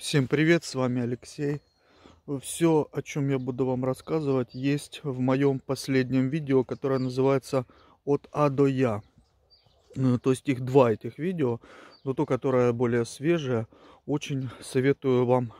Всем привет, с вами Алексей. Все, о чем я буду вам рассказывать, есть в моем последнем видео, которое называется «От А до Я». Э, то есть их два этих видео, но то, которое более свежее, очень советую вам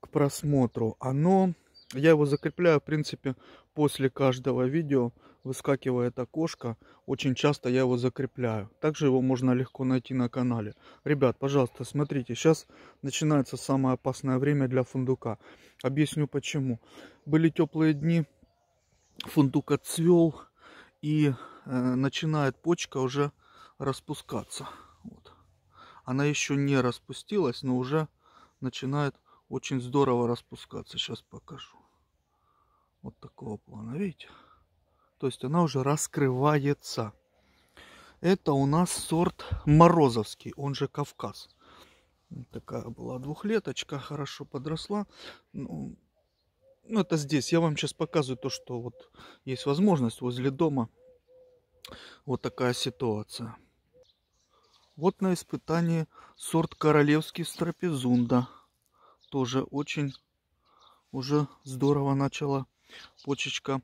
к просмотру. Оно я его закрепляю, в принципе, после каждого видео. Выскакивает окошко. Очень часто я его закрепляю. Также его можно легко найти на канале. Ребят, пожалуйста, смотрите. Сейчас начинается самое опасное время для фундука. Объясню почему. Были теплые дни. Фундук отцвел. И э, начинает почка уже распускаться. Вот. Она еще не распустилась, но уже начинает очень здорово распускаться. Сейчас покажу. Вот такого плана, видите? То есть она уже раскрывается. Это у нас сорт Морозовский, он же Кавказ. Такая была двухлеточка, хорошо подросла. Ну, ну это здесь. Я вам сейчас показываю то, что вот есть возможность возле дома. Вот такая ситуация. Вот на испытании сорт королевский стропезунда. Тоже очень уже здорово начала почечка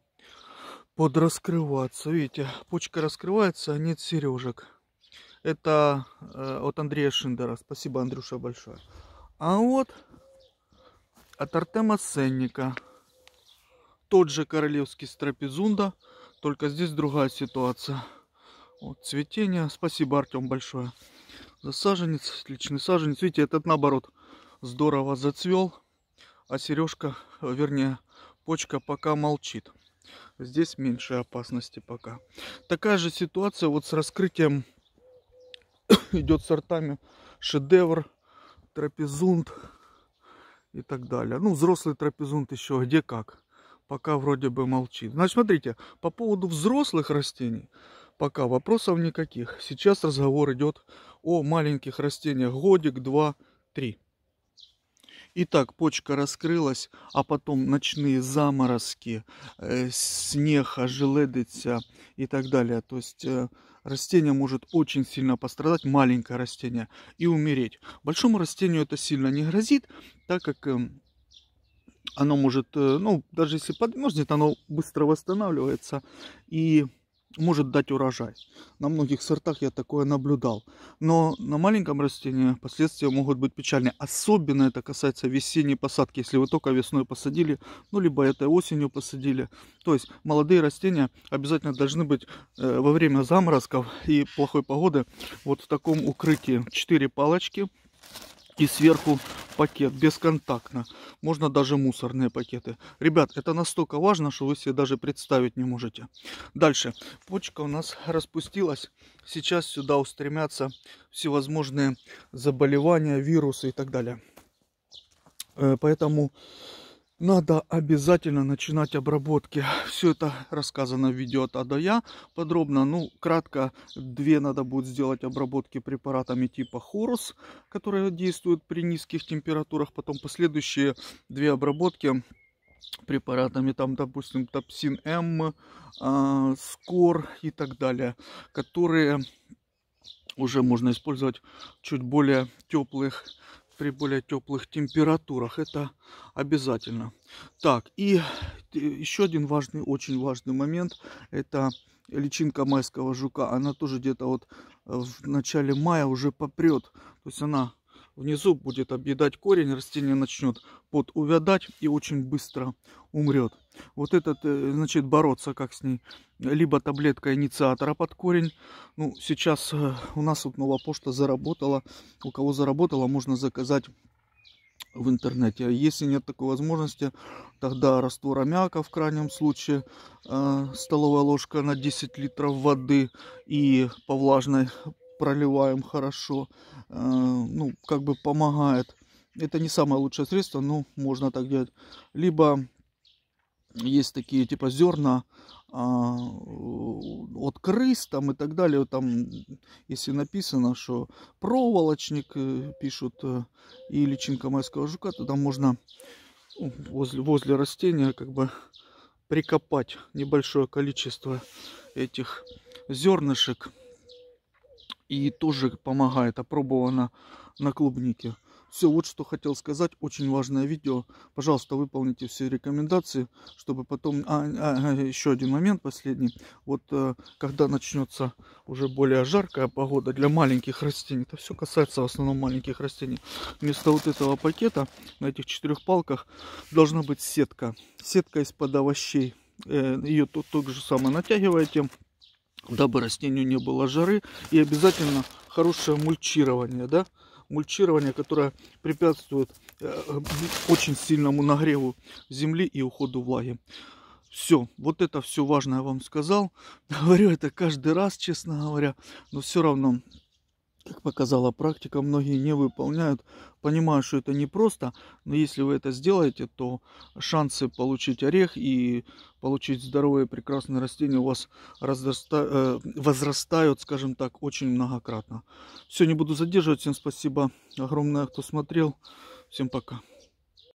подраскрываться. Видите, почка раскрывается, а нет сережек. Это э, от Андрея Шиндера. Спасибо, Андрюша, большое. А вот от Артема Сенника. Тот же королевский страпезунда, только здесь другая ситуация. Вот цветение. Спасибо, Артем, большое. За саженец, отличный саженец. Видите, этот наоборот – здорово зацвел, а сережка, вернее, почка пока молчит. Здесь меньше опасности пока. Такая же ситуация вот с раскрытием идет сортами шедевр, трапезунт и так далее. Ну, взрослый трапезунт еще где как. Пока вроде бы молчит. Значит, смотрите, по поводу взрослых растений пока вопросов никаких. Сейчас разговор идет о маленьких растениях годик, два, три. Итак, почка раскрылась, а потом ночные заморозки, э, снег, ожеледиться и так далее. То есть э, растение может очень сильно пострадать, маленькое растение, и умереть. Большому растению это сильно не грозит, так как э, оно может, ну, даже если подмерзнет, оно быстро восстанавливается и может дать урожай. На многих сортах я такое наблюдал. Но на маленьком растении последствия могут быть печальные. Особенно это касается весенней посадки. Если вы только весной посадили, ну либо это осенью посадили. То есть молодые растения обязательно должны быть э, во время заморозков и плохой погоды вот в таком укрытии. четыре палочки и сверху пакет бесконтактно. Можно даже мусорные пакеты. Ребят, это настолько важно, что вы себе даже представить не можете. Дальше. Почка у нас распустилась. Сейчас сюда устремятся всевозможные заболевания, вирусы и так далее. Э, поэтому надо обязательно начинать обработки. Все это рассказано в видео от А Я подробно. Ну, кратко, две надо будет сделать обработки препаратами типа Хорус, которые действуют при низких температурах. Потом последующие две обработки препаратами, там, допустим, топсин М, а, Скор и так далее, которые уже можно использовать в чуть более теплых при более теплых температурах. Это обязательно. Так, и э, еще один важный, очень важный момент. Это личинка майского жука. Она тоже где-то вот э, в начале мая уже попрет. То есть она внизу будет объедать корень, растение начнет подувядать и очень быстро умрет. Вот этот, э, значит, бороться как с ней. Либо таблетка инициатора под корень. Ну, сейчас э, у нас вот новая пошта заработала. У кого заработала, можно заказать в интернете. Если нет такой возможности, тогда раствор аммиака в крайнем случае, э, столовая ложка на 10 литров воды и по влажной проливаем хорошо, э, ну, как бы помогает. Это не самое лучшее средство, но можно так делать. Либо есть такие типа зерна э, от крыс там и так далее. Там, если написано, что проволочник э, пишут э, и личинка майского жука, то там можно ну, возле, возле растения как бы прикопать небольшое количество этих зернышек и тоже помогает. Опробовано на клубнике. Все, вот что хотел сказать. Очень важное видео. Пожалуйста, выполните все рекомендации, чтобы потом... А, а, а еще один момент последний. Вот э, когда начнется уже более жаркая погода для маленьких растений, это все касается в основном маленьких растений, вместо вот этого пакета на этих четырех палках должна быть сетка. Сетка из-под овощей. Э, Ее тут так же самое натягиваете дабы растению не было жары. И обязательно хорошее мульчирование, да, мульчирование, которое препятствует э, э, очень сильному нагреву земли и уходу влаги. Все, вот это все важное, я вам сказал. Говорю это каждый раз, честно говоря, но все равно как показала практика, многие не выполняют. Понимаю, что это непросто, но если вы это сделаете, то шансы получить орех и получить здоровые прекрасные растения у вас э, возрастают, скажем так, очень многократно. Все, не буду задерживать. Всем спасибо огромное, кто смотрел. Всем пока.